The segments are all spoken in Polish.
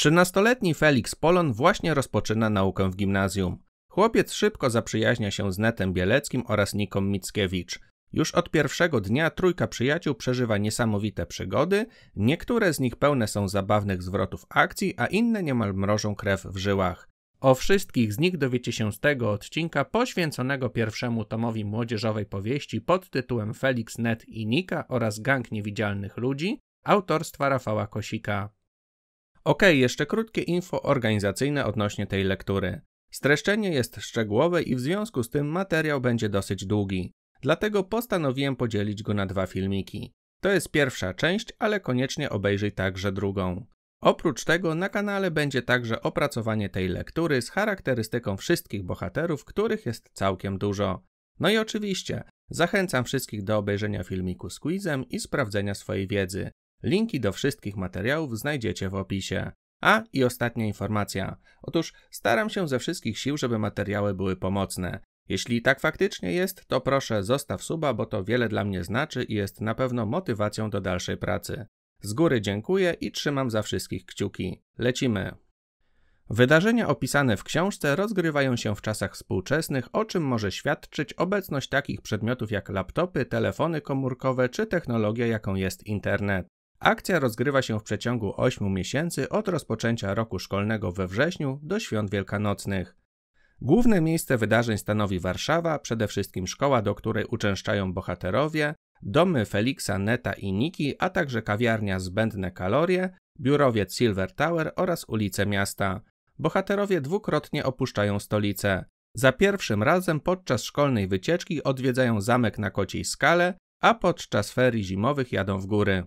Trzynastoletni Felix Polon właśnie rozpoczyna naukę w gimnazjum. Chłopiec szybko zaprzyjaźnia się z Netem Bieleckim oraz Niką Mickiewicz. Już od pierwszego dnia trójka przyjaciół przeżywa niesamowite przygody, niektóre z nich pełne są zabawnych zwrotów akcji, a inne niemal mrożą krew w żyłach. O wszystkich z nich dowiecie się z tego odcinka poświęconego pierwszemu tomowi młodzieżowej powieści pod tytułem Felix, Net i Nika oraz Gang Niewidzialnych Ludzi autorstwa Rafała Kosika. Ok, jeszcze krótkie info organizacyjne odnośnie tej lektury. Streszczenie jest szczegółowe i w związku z tym materiał będzie dosyć długi. Dlatego postanowiłem podzielić go na dwa filmiki. To jest pierwsza część, ale koniecznie obejrzyj także drugą. Oprócz tego na kanale będzie także opracowanie tej lektury z charakterystyką wszystkich bohaterów, których jest całkiem dużo. No i oczywiście, zachęcam wszystkich do obejrzenia filmiku z quizem i sprawdzenia swojej wiedzy. Linki do wszystkich materiałów znajdziecie w opisie. A i ostatnia informacja. Otóż staram się ze wszystkich sił, żeby materiały były pomocne. Jeśli tak faktycznie jest, to proszę zostaw suba, bo to wiele dla mnie znaczy i jest na pewno motywacją do dalszej pracy. Z góry dziękuję i trzymam za wszystkich kciuki. Lecimy! Wydarzenia opisane w książce rozgrywają się w czasach współczesnych, o czym może świadczyć obecność takich przedmiotów jak laptopy, telefony komórkowe czy technologia, jaką jest internet. Akcja rozgrywa się w przeciągu 8 miesięcy od rozpoczęcia roku szkolnego we wrześniu do świąt wielkanocnych. Główne miejsce wydarzeń stanowi Warszawa, przede wszystkim szkoła, do której uczęszczają bohaterowie, domy Feliksa, Neta i Niki, a także kawiarnia Zbędne Kalorie, biurowiec Silver Tower oraz ulice miasta. Bohaterowie dwukrotnie opuszczają stolicę. Za pierwszym razem podczas szkolnej wycieczki odwiedzają zamek na Kociej Skale, a podczas ferii zimowych jadą w góry.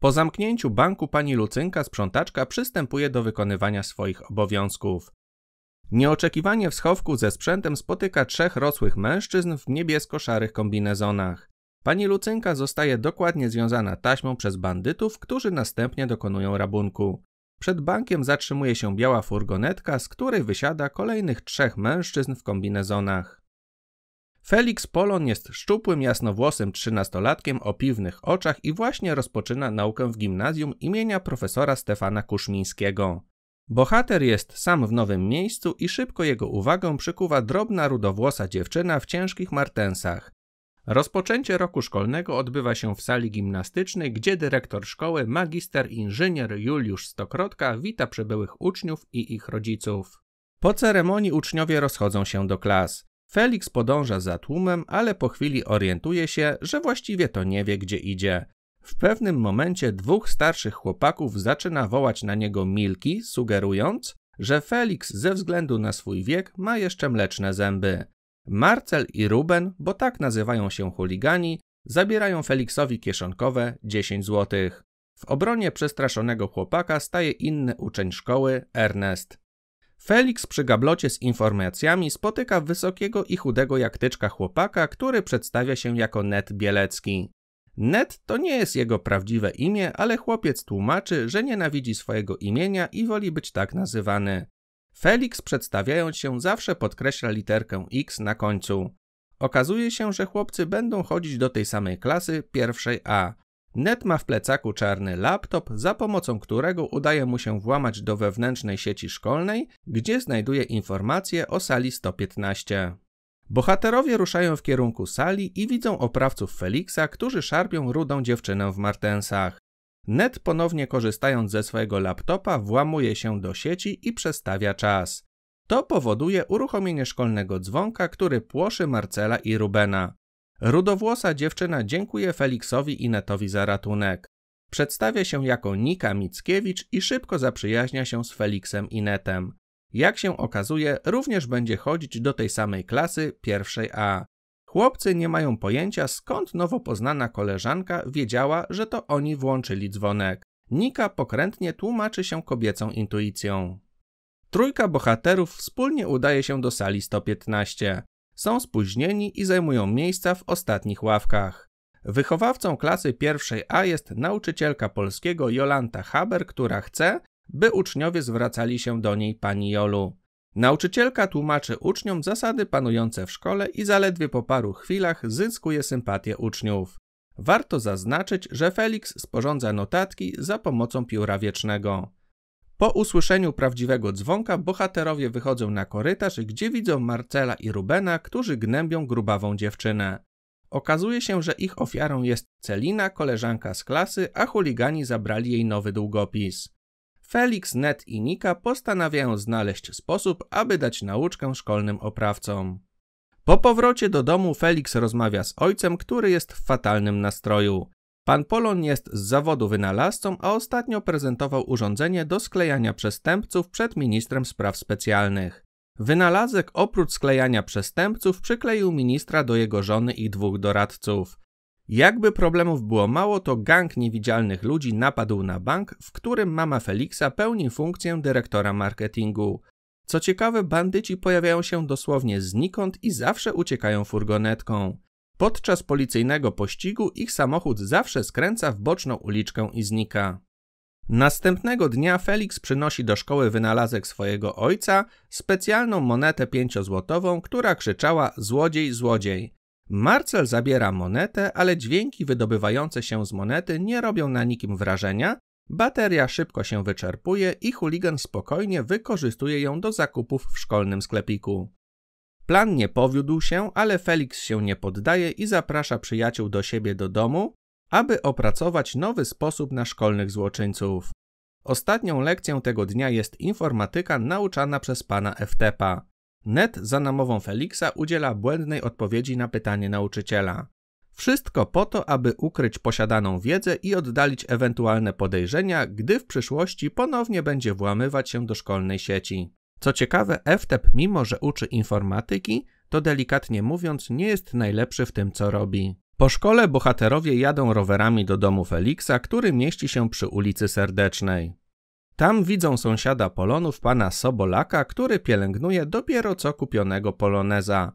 Po zamknięciu banku pani Lucynka sprzątaczka przystępuje do wykonywania swoich obowiązków. Nieoczekiwanie w schowku ze sprzętem spotyka trzech rosłych mężczyzn w niebiesko-szarych kombinezonach. Pani Lucynka zostaje dokładnie związana taśmą przez bandytów, którzy następnie dokonują rabunku. Przed bankiem zatrzymuje się biała furgonetka, z której wysiada kolejnych trzech mężczyzn w kombinezonach. Felix Polon jest szczupłym, jasnowłosym trzynastolatkiem o piwnych oczach i właśnie rozpoczyna naukę w gimnazjum imienia profesora Stefana Kuszmińskiego. Bohater jest sam w nowym miejscu i szybko jego uwagę przykuwa drobna rudowłosa dziewczyna w ciężkich martensach. Rozpoczęcie roku szkolnego odbywa się w sali gimnastycznej, gdzie dyrektor szkoły, magister inżynier Juliusz Stokrotka wita przybyłych uczniów i ich rodziców. Po ceremonii uczniowie rozchodzą się do klas. Felix podąża za tłumem, ale po chwili orientuje się, że właściwie to nie wie, gdzie idzie. W pewnym momencie dwóch starszych chłopaków zaczyna wołać na niego Milki, sugerując, że Felix ze względu na swój wiek ma jeszcze mleczne zęby. Marcel i Ruben, bo tak nazywają się chuligani, zabierają Felixowi kieszonkowe 10 złotych. W obronie przestraszonego chłopaka staje inny uczeń szkoły, Ernest. Felix przy gablocie z informacjami spotyka wysokiego i chudego jak tyczka chłopaka, który przedstawia się jako Ned Bielecki. Ned to nie jest jego prawdziwe imię, ale chłopiec tłumaczy, że nienawidzi swojego imienia i woli być tak nazywany. Felix przedstawiając się zawsze podkreśla literkę X na końcu. Okazuje się, że chłopcy będą chodzić do tej samej klasy, pierwszej A. Ned ma w plecaku czarny laptop, za pomocą którego udaje mu się włamać do wewnętrznej sieci szkolnej, gdzie znajduje informacje o sali 115. Bohaterowie ruszają w kierunku sali i widzą oprawców Felixa, którzy szarpią rudą dziewczynę w martensach. Ned ponownie korzystając ze swojego laptopa włamuje się do sieci i przestawia czas. To powoduje uruchomienie szkolnego dzwonka, który płoszy Marcela i Rubena. Rudowłosa dziewczyna dziękuje Feliksowi i Netowi za ratunek. Przedstawia się jako Nika Mickiewicz i szybko zaprzyjaźnia się z Feliksem i Netem. Jak się okazuje, również będzie chodzić do tej samej klasy, pierwszej A. Chłopcy nie mają pojęcia, skąd nowo poznana koleżanka wiedziała, że to oni włączyli dzwonek. Nika pokrętnie tłumaczy się kobiecą intuicją. Trójka bohaterów wspólnie udaje się do sali 115 są spóźnieni i zajmują miejsca w ostatnich ławkach. Wychowawcą klasy pierwszej A jest nauczycielka polskiego Jolanta Haber, która chce, by uczniowie zwracali się do niej pani Jolu. Nauczycielka tłumaczy uczniom zasady panujące w szkole i zaledwie po paru chwilach zyskuje sympatię uczniów. Warto zaznaczyć, że Felix sporządza notatki za pomocą pióra wiecznego. Po usłyszeniu prawdziwego dzwonka bohaterowie wychodzą na korytarz, gdzie widzą Marcela i Rubena, którzy gnębią grubawą dziewczynę. Okazuje się, że ich ofiarą jest Celina, koleżanka z klasy, a chuligani zabrali jej nowy długopis. Felix, Ned i Nika postanawiają znaleźć sposób, aby dać nauczkę szkolnym oprawcom. Po powrocie do domu Felix rozmawia z ojcem, który jest w fatalnym nastroju. Pan Polon jest z zawodu wynalazcą, a ostatnio prezentował urządzenie do sklejania przestępców przed ministrem spraw specjalnych. Wynalazek oprócz sklejania przestępców przykleił ministra do jego żony i dwóch doradców. Jakby problemów było mało, to gang niewidzialnych ludzi napadł na bank, w którym mama Feliksa pełni funkcję dyrektora marketingu. Co ciekawe, bandyci pojawiają się dosłownie znikąd i zawsze uciekają furgonetką. Podczas policyjnego pościgu ich samochód zawsze skręca w boczną uliczkę i znika. Następnego dnia Felix przynosi do szkoły wynalazek swojego ojca, specjalną monetę pięciozłotową, która krzyczała złodziej, złodziej. Marcel zabiera monetę, ale dźwięki wydobywające się z monety nie robią na nikim wrażenia, bateria szybko się wyczerpuje i chuligan spokojnie wykorzystuje ją do zakupów w szkolnym sklepiku. Plan nie powiódł się, ale Felix się nie poddaje i zaprasza przyjaciół do siebie do domu, aby opracować nowy sposób na szkolnych złoczyńców. Ostatnią lekcją tego dnia jest informatyka nauczana przez pana Eftepa. Ned za namową Felixa udziela błędnej odpowiedzi na pytanie nauczyciela. Wszystko po to, aby ukryć posiadaną wiedzę i oddalić ewentualne podejrzenia, gdy w przyszłości ponownie będzie włamywać się do szkolnej sieci. Co ciekawe, FTEP, mimo że uczy informatyki, to delikatnie mówiąc nie jest najlepszy w tym, co robi. Po szkole bohaterowie jadą rowerami do domu Feliksa, który mieści się przy ulicy Serdecznej. Tam widzą sąsiada Polonów, pana Sobolaka, który pielęgnuje dopiero co kupionego Poloneza.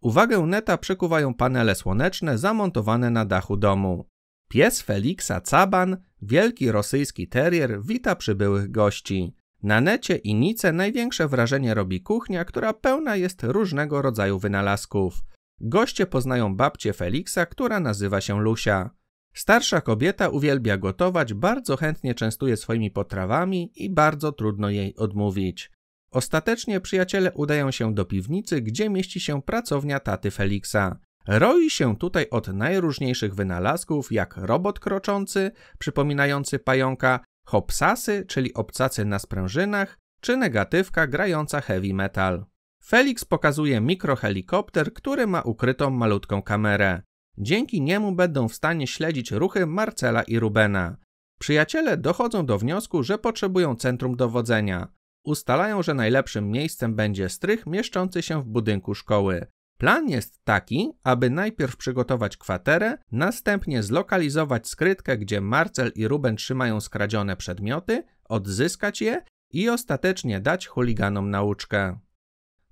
Uwagę Neta przykuwają panele słoneczne zamontowane na dachu domu. Pies Feliksa Caban, wielki rosyjski terrier, wita przybyłych gości. Na necie i Nice największe wrażenie robi kuchnia, która pełna jest różnego rodzaju wynalazków. Goście poznają babcię Feliksa, która nazywa się Lusia. Starsza kobieta uwielbia gotować, bardzo chętnie częstuje swoimi potrawami i bardzo trudno jej odmówić. Ostatecznie przyjaciele udają się do piwnicy, gdzie mieści się pracownia taty Feliksa. Roi się tutaj od najróżniejszych wynalazków, jak robot kroczący, przypominający pająka, hopsasy, czyli obcacy na sprężynach, czy negatywka grająca heavy metal. Felix pokazuje mikrohelikopter, który ma ukrytą malutką kamerę. Dzięki niemu będą w stanie śledzić ruchy Marcela i Rubena. Przyjaciele dochodzą do wniosku, że potrzebują centrum dowodzenia. Ustalają, że najlepszym miejscem będzie strych mieszczący się w budynku szkoły. Plan jest taki, aby najpierw przygotować kwaterę, następnie zlokalizować skrytkę, gdzie Marcel i Ruben trzymają skradzione przedmioty, odzyskać je i ostatecznie dać chuliganom nauczkę.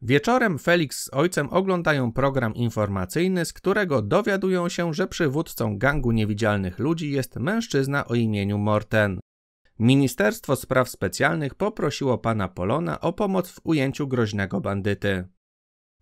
Wieczorem Felix z ojcem oglądają program informacyjny, z którego dowiadują się, że przywódcą gangu niewidzialnych ludzi jest mężczyzna o imieniu Morten. Ministerstwo Spraw Specjalnych poprosiło pana Polona o pomoc w ujęciu groźnego bandyty.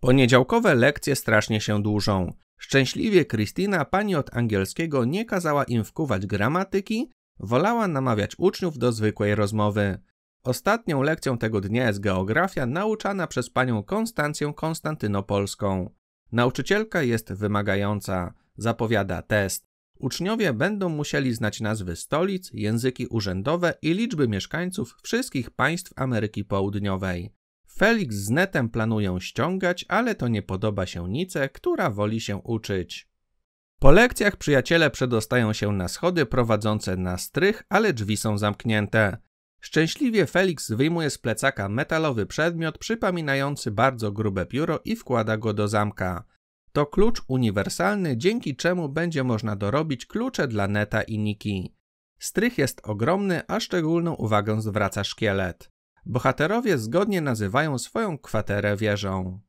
Poniedziałkowe lekcje strasznie się dłużą. Szczęśliwie Kristina, pani od angielskiego, nie kazała im wkuwać gramatyki, wolała namawiać uczniów do zwykłej rozmowy. Ostatnią lekcją tego dnia jest geografia nauczana przez panią Konstancję Konstantynopolską. Nauczycielka jest wymagająca, zapowiada test. Uczniowie będą musieli znać nazwy stolic, języki urzędowe i liczby mieszkańców wszystkich państw Ameryki Południowej. Felix z netem planują ściągać, ale to nie podoba się Nice, która woli się uczyć. Po lekcjach przyjaciele przedostają się na schody prowadzące na strych, ale drzwi są zamknięte. Szczęśliwie Felix wyjmuje z plecaka metalowy przedmiot przypominający bardzo grube pióro i wkłada go do zamka. To klucz uniwersalny, dzięki czemu będzie można dorobić klucze dla Neta i Niki. Strych jest ogromny, a szczególną uwagę zwraca szkielet. Bohaterowie zgodnie nazywają swoją kwaterę wieżą.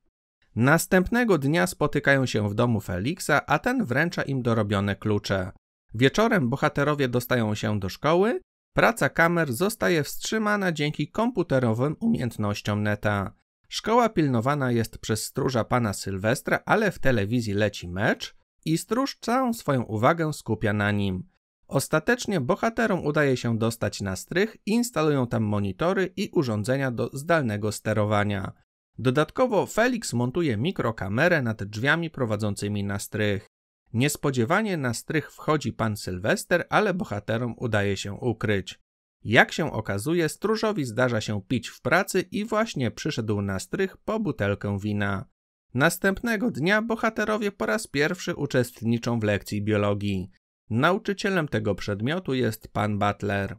Następnego dnia spotykają się w domu Feliksa, a ten wręcza im dorobione klucze. Wieczorem bohaterowie dostają się do szkoły, praca kamer zostaje wstrzymana dzięki komputerowym umiejętnościom neta. Szkoła pilnowana jest przez stróża pana Sylwestra, ale w telewizji leci mecz i stróż całą swoją uwagę skupia na nim. Ostatecznie bohaterom udaje się dostać na strych, instalują tam monitory i urządzenia do zdalnego sterowania. Dodatkowo Felix montuje mikrokamerę nad drzwiami prowadzącymi na strych. Niespodziewanie na strych wchodzi pan Sylwester, ale bohaterom udaje się ukryć. Jak się okazuje, stróżowi zdarza się pić w pracy i właśnie przyszedł na strych po butelkę wina. Następnego dnia bohaterowie po raz pierwszy uczestniczą w lekcji biologii. Nauczycielem tego przedmiotu jest pan Butler.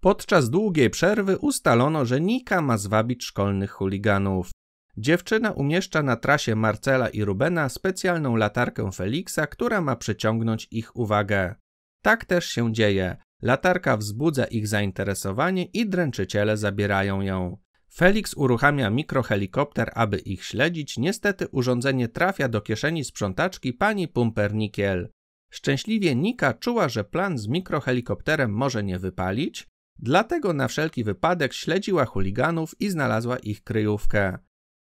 Podczas długiej przerwy ustalono, że Nika ma zwabić szkolnych chuliganów. Dziewczyna umieszcza na trasie Marcela i Rubena specjalną latarkę Feliksa, która ma przyciągnąć ich uwagę. Tak też się dzieje. Latarka wzbudza ich zainteresowanie i dręczyciele zabierają ją. Felix uruchamia mikrohelikopter, aby ich śledzić. Niestety urządzenie trafia do kieszeni sprzątaczki pani Pumpernikiel. Szczęśliwie Nika czuła, że plan z mikrohelikopterem może nie wypalić, dlatego na wszelki wypadek śledziła chuliganów i znalazła ich kryjówkę.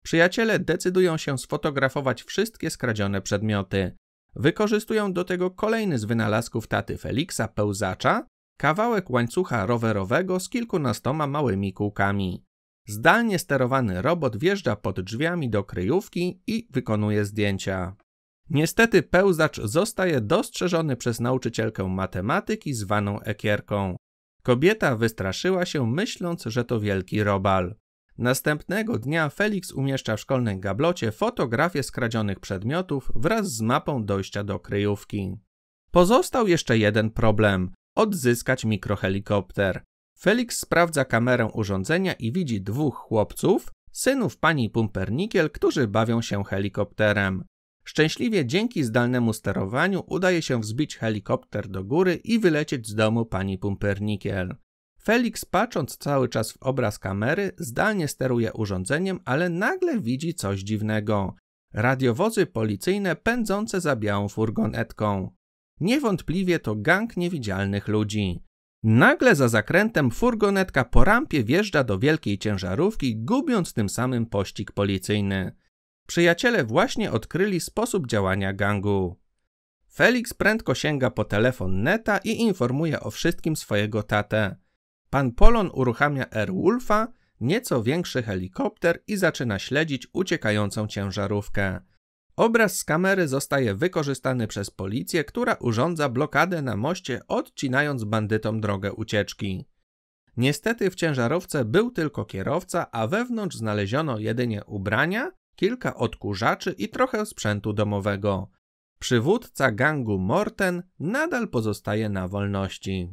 Przyjaciele decydują się sfotografować wszystkie skradzione przedmioty. Wykorzystują do tego kolejny z wynalazków taty Feliksa pełzacza, kawałek łańcucha rowerowego z kilkunastoma małymi kółkami. Zdalnie sterowany robot wjeżdża pod drzwiami do kryjówki i wykonuje zdjęcia. Niestety pełzacz zostaje dostrzeżony przez nauczycielkę matematyki zwaną Ekierką. Kobieta wystraszyła się myśląc, że to wielki robal. Następnego dnia Felix umieszcza w szkolnym gablocie fotografię skradzionych przedmiotów wraz z mapą dojścia do kryjówki. Pozostał jeszcze jeden problem odzyskać mikrohelikopter. Felix sprawdza kamerę urządzenia i widzi dwóch chłopców, synów pani Pumpernikiel, którzy bawią się helikopterem. Szczęśliwie dzięki zdalnemu sterowaniu udaje się wzbić helikopter do góry i wylecieć z domu pani Pumpernickel. Felix, patrząc cały czas w obraz kamery, zdalnie steruje urządzeniem, ale nagle widzi coś dziwnego. Radiowozy policyjne pędzące za białą furgonetką. Niewątpliwie to gang niewidzialnych ludzi. Nagle za zakrętem furgonetka po rampie wjeżdża do wielkiej ciężarówki, gubiąc tym samym pościg policyjny. Przyjaciele właśnie odkryli sposób działania gangu. Felix prędko sięga po telefon Neta i informuje o wszystkim swojego tatę. Pan Polon uruchamia Wolfa, nieco większy helikopter i zaczyna śledzić uciekającą ciężarówkę. Obraz z kamery zostaje wykorzystany przez policję, która urządza blokadę na moście, odcinając bandytom drogę ucieczki. Niestety w ciężarówce był tylko kierowca, a wewnątrz znaleziono jedynie ubrania, kilka odkurzaczy i trochę sprzętu domowego. Przywódca gangu Morten nadal pozostaje na wolności.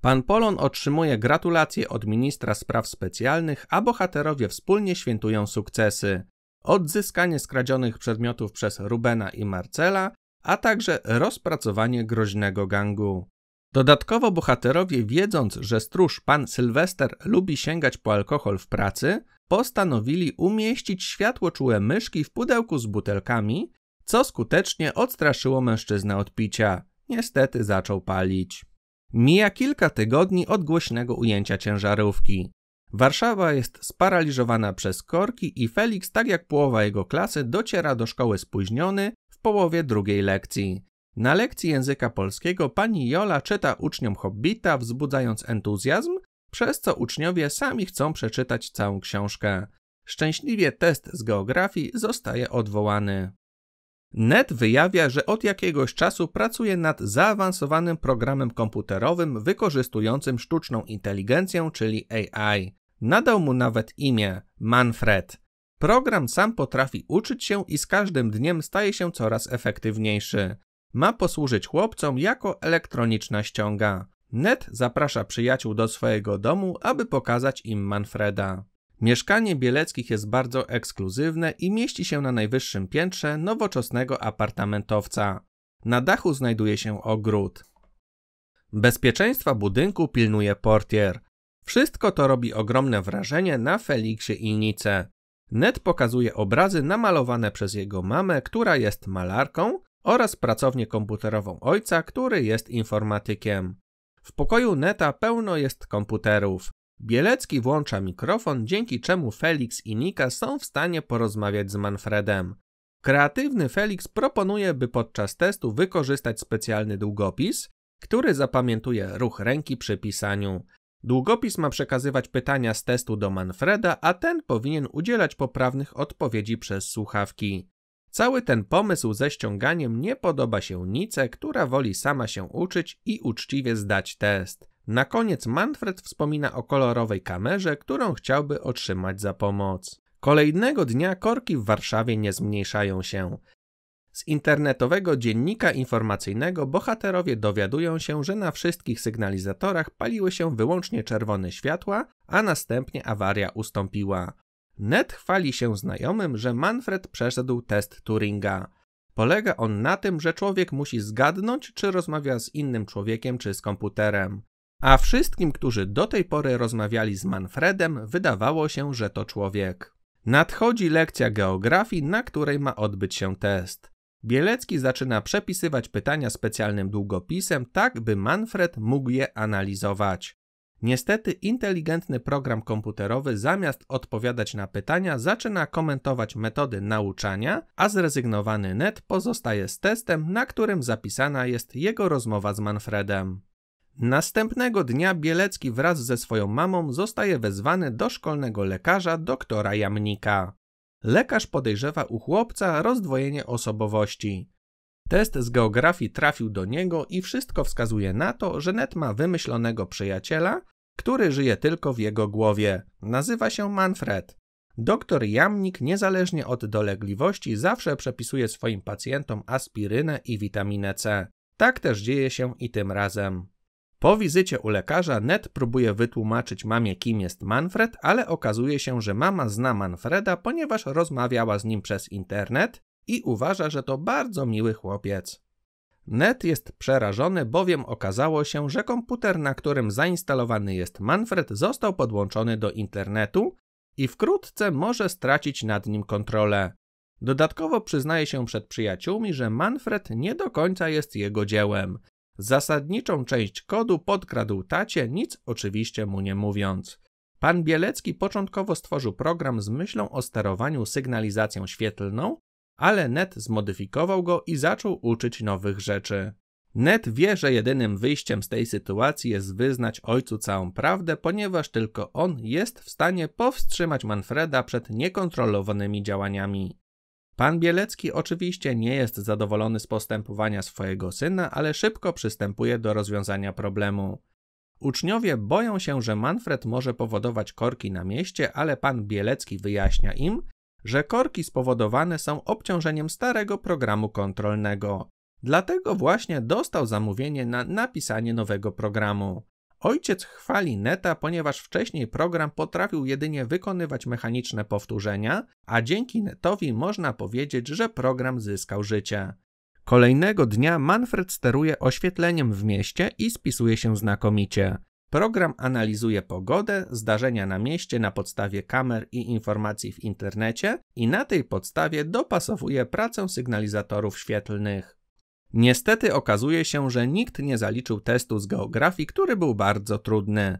Pan Polon otrzymuje gratulacje od ministra spraw specjalnych, a bohaterowie wspólnie świętują sukcesy. Odzyskanie skradzionych przedmiotów przez Rubena i Marcela, a także rozpracowanie groźnego gangu. Dodatkowo bohaterowie, wiedząc, że stróż pan Sylwester lubi sięgać po alkohol w pracy, postanowili umieścić światłoczułe myszki w pudełku z butelkami, co skutecznie odstraszyło mężczyznę od picia. Niestety zaczął palić. Mija kilka tygodni od głośnego ujęcia ciężarówki. Warszawa jest sparaliżowana przez korki i Felix, tak jak połowa jego klasy, dociera do szkoły spóźniony w połowie drugiej lekcji. Na lekcji języka polskiego pani Jola czyta uczniom Hobbita, wzbudzając entuzjazm, przez co uczniowie sami chcą przeczytać całą książkę. Szczęśliwie test z geografii zostaje odwołany. Net wyjawia, że od jakiegoś czasu pracuje nad zaawansowanym programem komputerowym wykorzystującym sztuczną inteligencję, czyli AI. Nadał mu nawet imię Manfred. Program sam potrafi uczyć się i z każdym dniem staje się coraz efektywniejszy. Ma posłużyć chłopcom jako elektroniczna ściąga. Ned zaprasza przyjaciół do swojego domu, aby pokazać im Manfreda. Mieszkanie Bieleckich jest bardzo ekskluzywne i mieści się na najwyższym piętrze nowoczesnego apartamentowca. Na dachu znajduje się ogród. Bezpieczeństwa budynku pilnuje portier. Wszystko to robi ogromne wrażenie na Feliksie i Nice. Ned pokazuje obrazy namalowane przez jego mamę, która jest malarką, oraz pracownię komputerową ojca, który jest informatykiem. W pokoju Neta pełno jest komputerów. Bielecki włącza mikrofon, dzięki czemu Felix i Nika są w stanie porozmawiać z Manfredem. Kreatywny Felix proponuje, by podczas testu wykorzystać specjalny długopis, który zapamiętuje ruch ręki przy pisaniu. Długopis ma przekazywać pytania z testu do Manfreda, a ten powinien udzielać poprawnych odpowiedzi przez słuchawki. Cały ten pomysł ze ściąganiem nie podoba się Nice, która woli sama się uczyć i uczciwie zdać test. Na koniec Manfred wspomina o kolorowej kamerze, którą chciałby otrzymać za pomoc. Kolejnego dnia korki w Warszawie nie zmniejszają się. Z internetowego dziennika informacyjnego bohaterowie dowiadują się, że na wszystkich sygnalizatorach paliły się wyłącznie czerwone światła, a następnie awaria ustąpiła. Ned chwali się znajomym, że Manfred przeszedł test Turinga. Polega on na tym, że człowiek musi zgadnąć, czy rozmawia z innym człowiekiem, czy z komputerem. A wszystkim, którzy do tej pory rozmawiali z Manfredem, wydawało się, że to człowiek. Nadchodzi lekcja geografii, na której ma odbyć się test. Bielecki zaczyna przepisywać pytania specjalnym długopisem, tak by Manfred mógł je analizować. Niestety, inteligentny program komputerowy zamiast odpowiadać na pytania, zaczyna komentować metody nauczania, a zrezygnowany Ned pozostaje z testem, na którym zapisana jest jego rozmowa z Manfredem. Następnego dnia Bielecki wraz ze swoją mamą zostaje wezwany do szkolnego lekarza doktora Jamnika. Lekarz podejrzewa u chłopca rozdwojenie osobowości. Test z geografii trafił do niego i wszystko wskazuje na to, że Ned ma wymyślonego przyjaciela, który żyje tylko w jego głowie. Nazywa się Manfred. Doktor Jamnik, niezależnie od dolegliwości, zawsze przepisuje swoim pacjentom aspirynę i witaminę C. Tak też dzieje się i tym razem. Po wizycie u lekarza Ned próbuje wytłumaczyć mamie, kim jest Manfred, ale okazuje się, że mama zna Manfreda, ponieważ rozmawiała z nim przez internet i uważa, że to bardzo miły chłopiec. Ned jest przerażony, bowiem okazało się, że komputer, na którym zainstalowany jest Manfred, został podłączony do internetu i wkrótce może stracić nad nim kontrolę. Dodatkowo przyznaje się przed przyjaciółmi, że Manfred nie do końca jest jego dziełem. Zasadniczą część kodu podkradł tacie, nic oczywiście mu nie mówiąc. Pan Bielecki początkowo stworzył program z myślą o sterowaniu sygnalizacją świetlną, ale Ned zmodyfikował go i zaczął uczyć nowych rzeczy. Ned wie, że jedynym wyjściem z tej sytuacji jest wyznać ojcu całą prawdę, ponieważ tylko on jest w stanie powstrzymać Manfreda przed niekontrolowanymi działaniami. Pan Bielecki oczywiście nie jest zadowolony z postępowania swojego syna, ale szybko przystępuje do rozwiązania problemu. Uczniowie boją się, że Manfred może powodować korki na mieście, ale pan Bielecki wyjaśnia im, że korki spowodowane są obciążeniem starego programu kontrolnego. Dlatego właśnie dostał zamówienie na napisanie nowego programu. Ojciec chwali Neta, ponieważ wcześniej program potrafił jedynie wykonywać mechaniczne powtórzenia, a dzięki Netowi można powiedzieć, że program zyskał życie. Kolejnego dnia Manfred steruje oświetleniem w mieście i spisuje się znakomicie. Program analizuje pogodę, zdarzenia na mieście na podstawie kamer i informacji w internecie i na tej podstawie dopasowuje pracę sygnalizatorów świetlnych. Niestety okazuje się, że nikt nie zaliczył testu z geografii, który był bardzo trudny.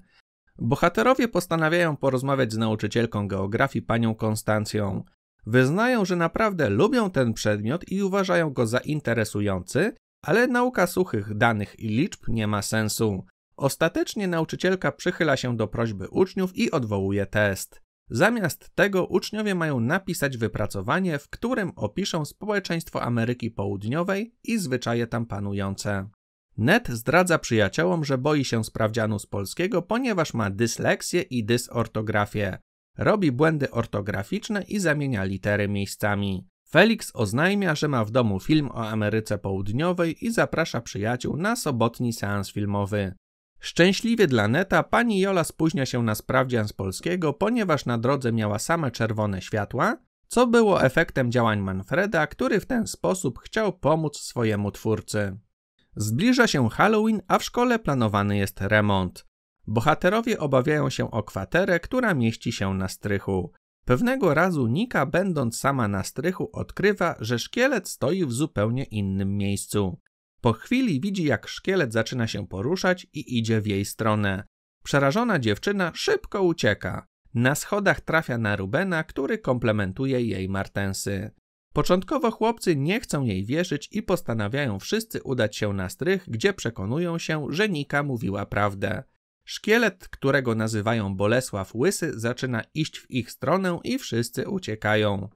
Bohaterowie postanawiają porozmawiać z nauczycielką geografii panią Konstancją. Wyznają, że naprawdę lubią ten przedmiot i uważają go za interesujący, ale nauka suchych danych i liczb nie ma sensu. Ostatecznie nauczycielka przychyla się do prośby uczniów i odwołuje test. Zamiast tego uczniowie mają napisać wypracowanie, w którym opiszą społeczeństwo Ameryki Południowej i zwyczaje tam panujące. Ned zdradza przyjaciołom, że boi się sprawdzianu z polskiego, ponieważ ma dysleksję i dysortografię. Robi błędy ortograficzne i zamienia litery miejscami. Felix oznajmia, że ma w domu film o Ameryce Południowej i zaprasza przyjaciół na sobotni seans filmowy. Szczęśliwie dla Neta pani Jola spóźnia się na sprawdzian z polskiego, ponieważ na drodze miała same czerwone światła, co było efektem działań Manfreda, który w ten sposób chciał pomóc swojemu twórcy. Zbliża się Halloween, a w szkole planowany jest remont. Bohaterowie obawiają się o kwaterę, która mieści się na strychu. Pewnego razu Nika, będąc sama na strychu, odkrywa, że szkielet stoi w zupełnie innym miejscu. Po chwili widzi, jak szkielet zaczyna się poruszać i idzie w jej stronę. Przerażona dziewczyna szybko ucieka. Na schodach trafia na Rubena, który komplementuje jej martensy. Początkowo chłopcy nie chcą jej wierzyć i postanawiają wszyscy udać się na strych, gdzie przekonują się, że Nika mówiła prawdę. Szkielet, którego nazywają Bolesław Łysy, zaczyna iść w ich stronę i wszyscy uciekają.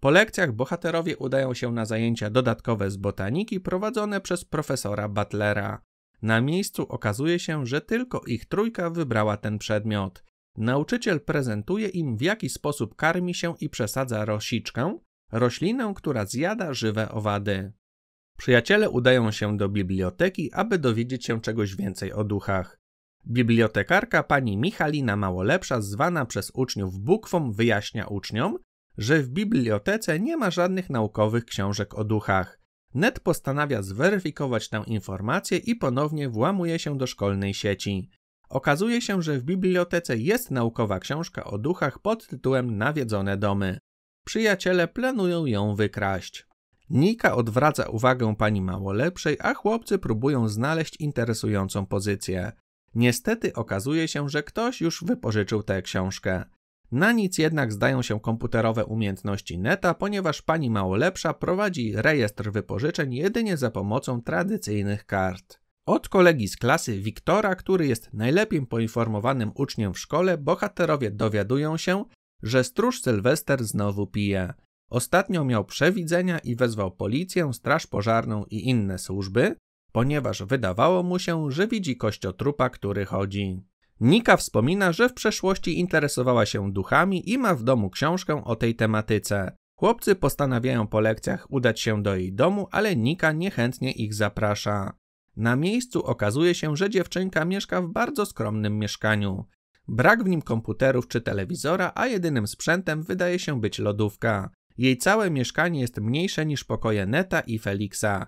Po lekcjach bohaterowie udają się na zajęcia dodatkowe z botaniki prowadzone przez profesora Butlera. Na miejscu okazuje się, że tylko ich trójka wybrała ten przedmiot. Nauczyciel prezentuje im, w jaki sposób karmi się i przesadza rosiczkę, roślinę, która zjada żywe owady. Przyjaciele udają się do biblioteki, aby dowiedzieć się czegoś więcej o duchach. Bibliotekarka pani Michalina Małolepsza, zwana przez uczniów bukwą, wyjaśnia uczniom, że w bibliotece nie ma żadnych naukowych książek o duchach. Ned postanawia zweryfikować tę informację i ponownie włamuje się do szkolnej sieci. Okazuje się, że w bibliotece jest naukowa książka o duchach pod tytułem Nawiedzone domy. Przyjaciele planują ją wykraść. Nika odwraca uwagę pani mało lepszej, a chłopcy próbują znaleźć interesującą pozycję. Niestety okazuje się, że ktoś już wypożyczył tę książkę. Na nic jednak zdają się komputerowe umiejętności neta, ponieważ pani mało lepsza prowadzi rejestr wypożyczeń jedynie za pomocą tradycyjnych kart. Od kolegi z klasy Wiktora, który jest najlepiej poinformowanym uczniem w szkole, bohaterowie dowiadują się, że stróż Sylwester znowu pije. Ostatnio miał przewidzenia i wezwał policję, straż pożarną i inne służby, ponieważ wydawało mu się, że widzi kościotrupa, który chodzi. Nika wspomina, że w przeszłości interesowała się duchami i ma w domu książkę o tej tematyce. Chłopcy postanawiają po lekcjach udać się do jej domu, ale Nika niechętnie ich zaprasza. Na miejscu okazuje się, że dziewczynka mieszka w bardzo skromnym mieszkaniu. Brak w nim komputerów czy telewizora, a jedynym sprzętem wydaje się być lodówka. Jej całe mieszkanie jest mniejsze niż pokoje Neta i Feliksa.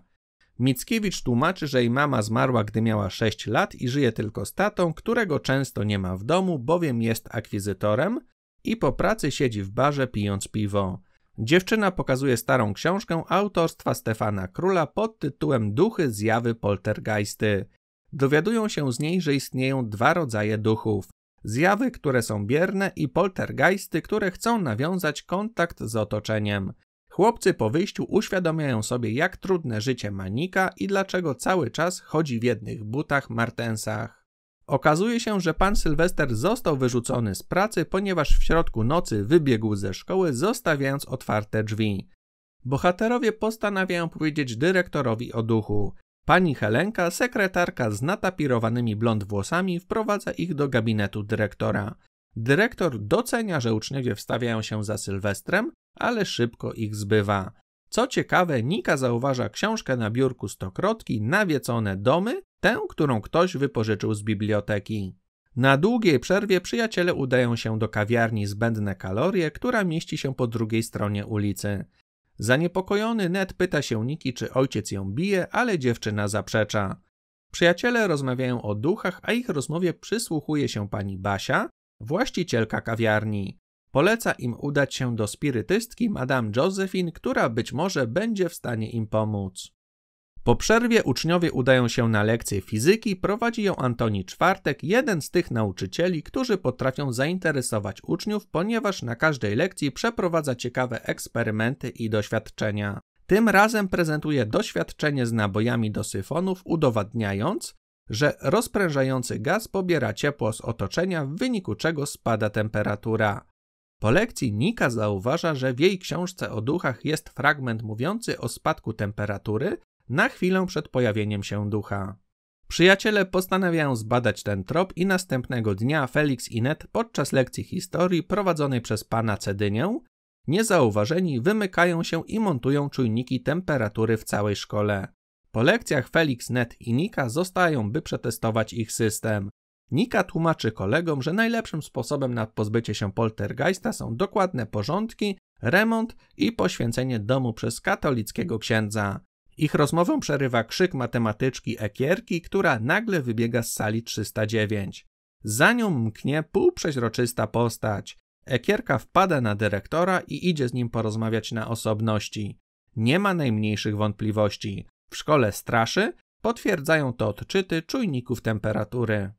Mickiewicz tłumaczy, że jej mama zmarła, gdy miała 6 lat i żyje tylko z tatą, którego często nie ma w domu, bowiem jest akwizytorem i po pracy siedzi w barze pijąc piwo. Dziewczyna pokazuje starą książkę autorstwa Stefana Króla pod tytułem Duchy, zjawy, poltergeisty. Dowiadują się z niej, że istnieją dwa rodzaje duchów. Zjawy, które są bierne i poltergeisty, które chcą nawiązać kontakt z otoczeniem. Chłopcy po wyjściu uświadamiają sobie, jak trudne życie Manika i dlaczego cały czas chodzi w jednych butach Martensach. Okazuje się, że pan Sylwester został wyrzucony z pracy, ponieważ w środku nocy wybiegł ze szkoły, zostawiając otwarte drzwi. Bohaterowie postanawiają powiedzieć dyrektorowi o duchu. Pani Helenka, sekretarka z natapirowanymi blond włosami, wprowadza ich do gabinetu dyrektora. Dyrektor docenia, że uczniowie wstawiają się za Sylwestrem, ale szybko ich zbywa. Co ciekawe, Nika zauważa książkę na biurku Stokrotki, nawiecone domy, tę, którą ktoś wypożyczył z biblioteki. Na długiej przerwie przyjaciele udają się do kawiarni zbędne kalorie, która mieści się po drugiej stronie ulicy. Zaniepokojony Ned pyta się Niki, czy ojciec ją bije, ale dziewczyna zaprzecza. Przyjaciele rozmawiają o duchach, a ich rozmowie przysłuchuje się pani Basia, Właścicielka kawiarni poleca im udać się do spirytystki Madame Josephine, która być może będzie w stanie im pomóc. Po przerwie uczniowie udają się na lekcję fizyki, prowadzi ją Antoni Czwartek, jeden z tych nauczycieli, którzy potrafią zainteresować uczniów, ponieważ na każdej lekcji przeprowadza ciekawe eksperymenty i doświadczenia. Tym razem prezentuje doświadczenie z nabojami do syfonów, udowadniając, że rozprężający gaz pobiera ciepło z otoczenia, w wyniku czego spada temperatura. Po lekcji Nika zauważa, że w jej książce o duchach jest fragment mówiący o spadku temperatury na chwilę przed pojawieniem się ducha. Przyjaciele postanawiają zbadać ten trop i następnego dnia Felix i Ned podczas lekcji historii prowadzonej przez pana Cedynię niezauważeni wymykają się i montują czujniki temperatury w całej szkole. Po lekcjach Felix, Ned i Nika zostają, by przetestować ich system. Nika tłumaczy kolegom, że najlepszym sposobem na pozbycie się poltergeista są dokładne porządki, remont i poświęcenie domu przez katolickiego księdza. Ich rozmowę przerywa krzyk matematyczki Ekierki, która nagle wybiega z sali 309. Za nią mknie półprzeźroczysta postać. Ekierka wpada na dyrektora i idzie z nim porozmawiać na osobności. Nie ma najmniejszych wątpliwości w szkole straszy, potwierdzają to odczyty czujników temperatury.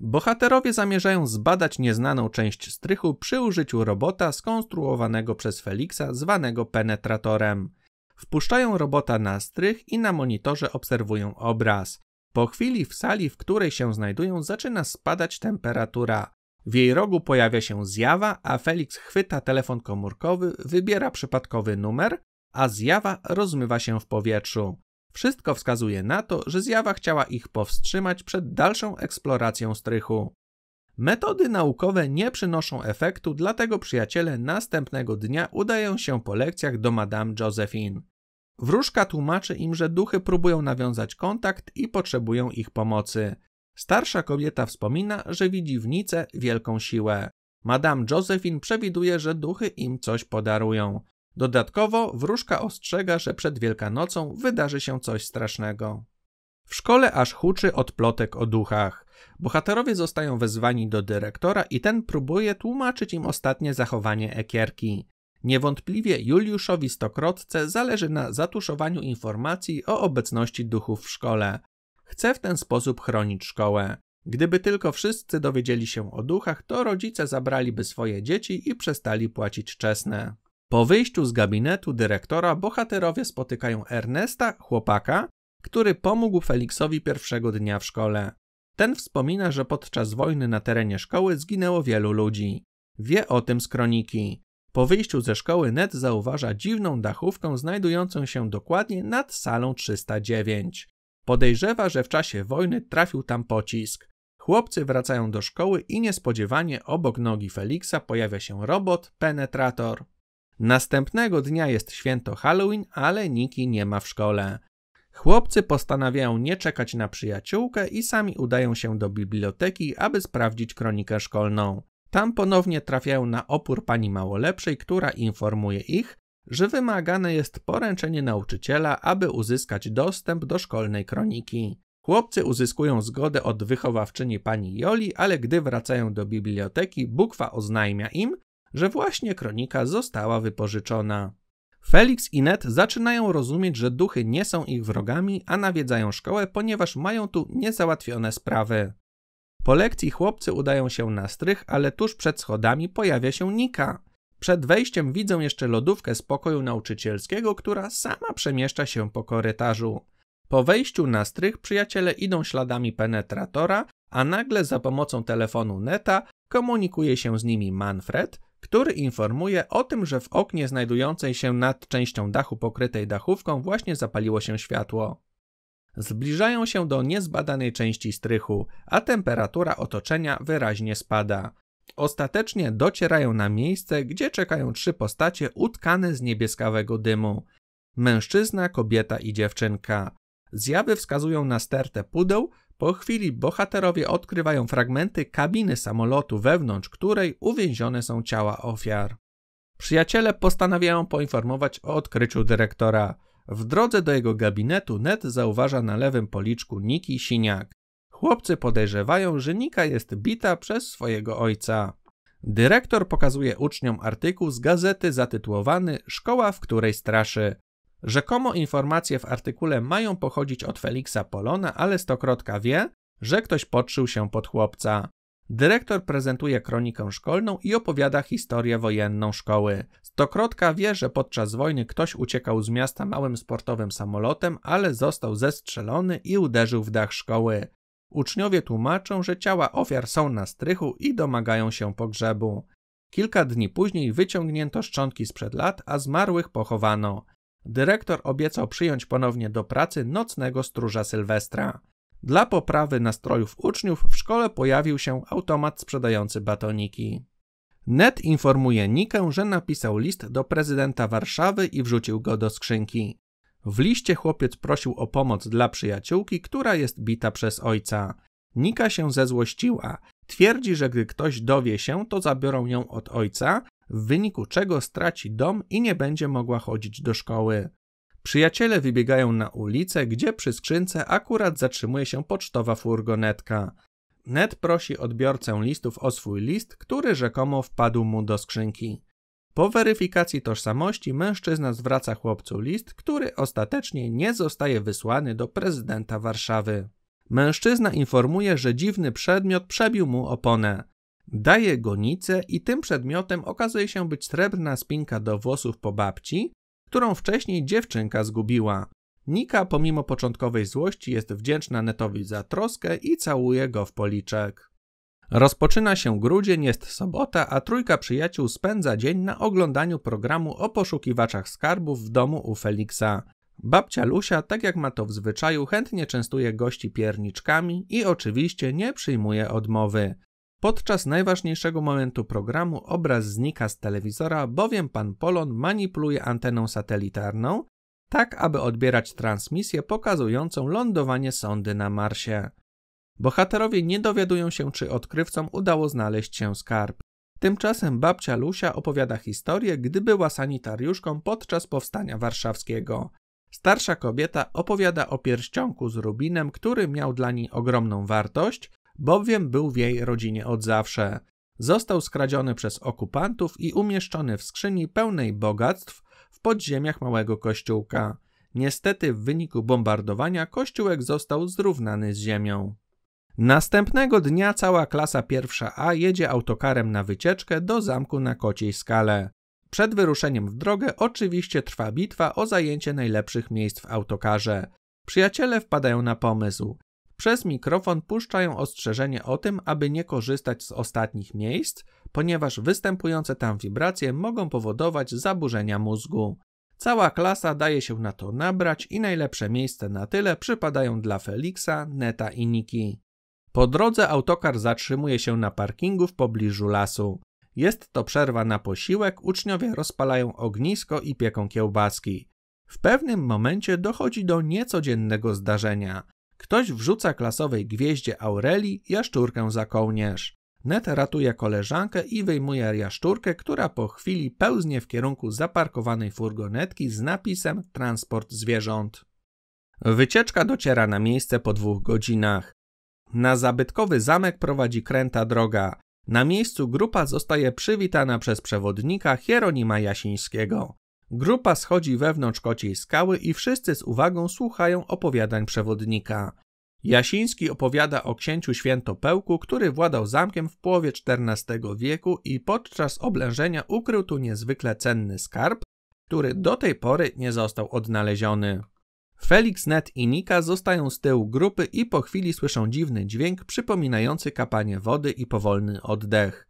Bohaterowie zamierzają zbadać nieznaną część strychu przy użyciu robota skonstruowanego przez Felixa, zwanego penetratorem. Wpuszczają robota na strych i na monitorze obserwują obraz. Po chwili w sali, w której się znajdują, zaczyna spadać temperatura. W jej rogu pojawia się zjawa, a Felix chwyta telefon komórkowy, wybiera przypadkowy numer, a zjawa rozmywa się w powietrzu. Wszystko wskazuje na to, że zjawa chciała ich powstrzymać przed dalszą eksploracją strychu. Metody naukowe nie przynoszą efektu, dlatego przyjaciele następnego dnia udają się po lekcjach do Madame Josephine. Wróżka tłumaczy im, że duchy próbują nawiązać kontakt i potrzebują ich pomocy. Starsza kobieta wspomina, że widzi w Nice wielką siłę. Madame Josephine przewiduje, że duchy im coś podarują. Dodatkowo wróżka ostrzega, że przed Wielkanocą wydarzy się coś strasznego. W szkole aż huczy od plotek o duchach. Bohaterowie zostają wezwani do dyrektora i ten próbuje tłumaczyć im ostatnie zachowanie ekierki. Niewątpliwie Juliuszowi Stokrotce zależy na zatuszowaniu informacji o obecności duchów w szkole. Chce w ten sposób chronić szkołę. Gdyby tylko wszyscy dowiedzieli się o duchach, to rodzice zabraliby swoje dzieci i przestali płacić czesne. Po wyjściu z gabinetu dyrektora bohaterowie spotykają Ernesta, chłopaka, który pomógł Feliksowi pierwszego dnia w szkole. Ten wspomina, że podczas wojny na terenie szkoły zginęło wielu ludzi. Wie o tym z kroniki. Po wyjściu ze szkoły Ned zauważa dziwną dachówkę znajdującą się dokładnie nad salą 309. Podejrzewa, że w czasie wojny trafił tam pocisk. Chłopcy wracają do szkoły i niespodziewanie obok nogi Feliksa pojawia się robot penetrator. Następnego dnia jest święto Halloween, ale Niki nie ma w szkole. Chłopcy postanawiają nie czekać na przyjaciółkę i sami udają się do biblioteki, aby sprawdzić kronikę szkolną. Tam ponownie trafiają na opór pani małolepszej, która informuje ich, że wymagane jest poręczenie nauczyciela, aby uzyskać dostęp do szkolnej kroniki. Chłopcy uzyskują zgodę od wychowawczyni pani Joli, ale gdy wracają do biblioteki, Bukwa oznajmia im, że właśnie kronika została wypożyczona. Felix i Ned zaczynają rozumieć, że duchy nie są ich wrogami, a nawiedzają szkołę, ponieważ mają tu niezałatwione sprawy. Po lekcji chłopcy udają się na strych, ale tuż przed schodami pojawia się Nika. Przed wejściem widzą jeszcze lodówkę z pokoju nauczycielskiego, która sama przemieszcza się po korytarzu. Po wejściu na strych przyjaciele idą śladami penetratora, a nagle za pomocą telefonu neta komunikuje się z nimi Manfred, który informuje o tym, że w oknie znajdującej się nad częścią dachu pokrytej dachówką właśnie zapaliło się światło. Zbliżają się do niezbadanej części strychu, a temperatura otoczenia wyraźnie spada. Ostatecznie docierają na miejsce, gdzie czekają trzy postacie utkane z niebieskawego dymu. Mężczyzna, kobieta i dziewczynka. Zjawy wskazują na stertę pudeł, po chwili bohaterowie odkrywają fragmenty kabiny samolotu, wewnątrz której uwięzione są ciała ofiar. Przyjaciele postanawiają poinformować o odkryciu dyrektora. W drodze do jego gabinetu Ned zauważa na lewym policzku Niki siniak. Chłopcy podejrzewają, że Nika jest bita przez swojego ojca. Dyrektor pokazuje uczniom artykuł z gazety zatytułowany Szkoła, w której straszy. Rzekomo informacje w artykule mają pochodzić od Feliksa Polona, ale Stokrotka wie, że ktoś podszył się pod chłopca. Dyrektor prezentuje kronikę szkolną i opowiada historię wojenną szkoły. Stokrotka wie, że podczas wojny ktoś uciekał z miasta małym sportowym samolotem, ale został zestrzelony i uderzył w dach szkoły. Uczniowie tłumaczą, że ciała ofiar są na strychu i domagają się pogrzebu. Kilka dni później wyciągnięto szczątki sprzed lat, a zmarłych pochowano. Dyrektor obiecał przyjąć ponownie do pracy nocnego stróża Sylwestra. Dla poprawy nastrojów uczniów w szkole pojawił się automat sprzedający batoniki. Ned informuje Nikę, że napisał list do prezydenta Warszawy i wrzucił go do skrzynki. W liście chłopiec prosił o pomoc dla przyjaciółki, która jest bita przez ojca. Nika się zezłościła. Twierdzi, że gdy ktoś dowie się, to zabiorą ją od ojca w wyniku czego straci dom i nie będzie mogła chodzić do szkoły. Przyjaciele wybiegają na ulicę, gdzie przy skrzynce akurat zatrzymuje się pocztowa furgonetka. Ned prosi odbiorcę listów o swój list, który rzekomo wpadł mu do skrzynki. Po weryfikacji tożsamości mężczyzna zwraca chłopcu list, który ostatecznie nie zostaje wysłany do prezydenta Warszawy. Mężczyzna informuje, że dziwny przedmiot przebił mu oponę daje gonicę i tym przedmiotem okazuje się być srebrna spinka do włosów po babci, którą wcześniej dziewczynka zgubiła. Nika pomimo początkowej złości jest wdzięczna Netowi za troskę i całuje go w policzek. Rozpoczyna się grudzień, jest sobota, a trójka przyjaciół spędza dzień na oglądaniu programu o poszukiwaczach skarbów w domu u Feliksa. Babcia Lusia, tak jak ma to w zwyczaju, chętnie częstuje gości pierniczkami i oczywiście nie przyjmuje odmowy. Podczas najważniejszego momentu programu obraz znika z telewizora, bowiem pan Polon manipuluje anteną satelitarną, tak aby odbierać transmisję pokazującą lądowanie sondy na Marsie. Bohaterowie nie dowiadują się, czy odkrywcom udało znaleźć się skarb. Tymczasem babcia Lusia opowiada historię, gdy była sanitariuszką podczas powstania warszawskiego. Starsza kobieta opowiada o pierścionku z rubinem, który miał dla niej ogromną wartość, bowiem był w jej rodzinie od zawsze. Został skradziony przez okupantów i umieszczony w skrzyni pełnej bogactw w podziemiach małego kościółka. Niestety w wyniku bombardowania kościółek został zrównany z ziemią. Następnego dnia cała klasa pierwsza A jedzie autokarem na wycieczkę do zamku na Kociej Skale. Przed wyruszeniem w drogę oczywiście trwa bitwa o zajęcie najlepszych miejsc w autokarze. Przyjaciele wpadają na pomysł. Przez mikrofon puszczają ostrzeżenie o tym, aby nie korzystać z ostatnich miejsc, ponieważ występujące tam wibracje mogą powodować zaburzenia mózgu. Cała klasa daje się na to nabrać i najlepsze miejsce na tyle przypadają dla Feliksa, Neta i Niki. Po drodze autokar zatrzymuje się na parkingu w pobliżu lasu. Jest to przerwa na posiłek, uczniowie rozpalają ognisko i pieką kiełbaski. W pewnym momencie dochodzi do niecodziennego zdarzenia. Ktoś wrzuca klasowej gwieździe Aureli jaszczurkę za kołnierz. Net ratuje koleżankę i wyjmuje jaszczurkę, która po chwili pełznie w kierunku zaparkowanej furgonetki z napisem Transport zwierząt. Wycieczka dociera na miejsce po dwóch godzinach. Na zabytkowy zamek prowadzi kręta droga. Na miejscu grupa zostaje przywitana przez przewodnika Hieronima Jasińskiego. Grupa schodzi wewnątrz kociej skały i wszyscy z uwagą słuchają opowiadań przewodnika. Jasiński opowiada o księciu Świętopełku, który władał zamkiem w połowie XIV wieku i podczas oblężenia ukrył tu niezwykle cenny skarb, który do tej pory nie został odnaleziony. Felix, Ned i Nika zostają z tyłu grupy i po chwili słyszą dziwny dźwięk przypominający kapanie wody i powolny oddech.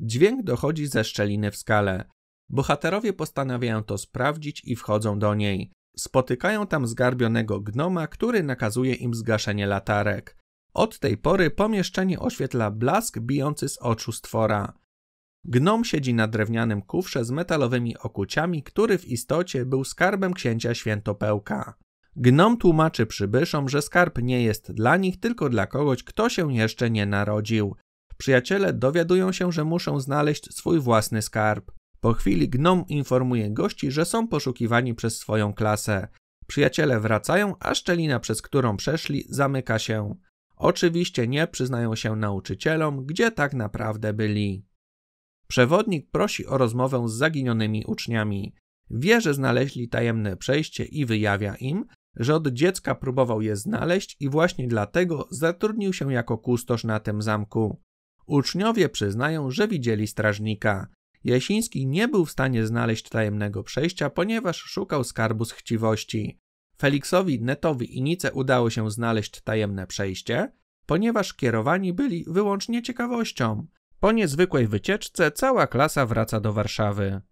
Dźwięk dochodzi ze szczeliny w skale. Bohaterowie postanawiają to sprawdzić i wchodzą do niej. Spotykają tam zgarbionego gnoma, który nakazuje im zgaszenie latarek. Od tej pory pomieszczenie oświetla blask bijący z oczu stwora. Gnom siedzi na drewnianym kufrze z metalowymi okuciami, który w istocie był skarbem księcia Świętopełka. Gnom tłumaczy przybyszom, że skarb nie jest dla nich, tylko dla kogoś, kto się jeszcze nie narodził. Przyjaciele dowiadują się, że muszą znaleźć swój własny skarb. Po chwili gnom informuje gości, że są poszukiwani przez swoją klasę. Przyjaciele wracają, a szczelina, przez którą przeszli, zamyka się. Oczywiście nie przyznają się nauczycielom, gdzie tak naprawdę byli. Przewodnik prosi o rozmowę z zaginionymi uczniami. Wie, że znaleźli tajemne przejście i wyjawia im, że od dziecka próbował je znaleźć i właśnie dlatego zatrudnił się jako kustosz na tym zamku. Uczniowie przyznają, że widzieli strażnika. Jasiński nie był w stanie znaleźć tajemnego przejścia, ponieważ szukał skarbu z chciwości. Feliksowi, Netowi i Nice udało się znaleźć tajemne przejście, ponieważ kierowani byli wyłącznie ciekawością. Po niezwykłej wycieczce cała klasa wraca do Warszawy.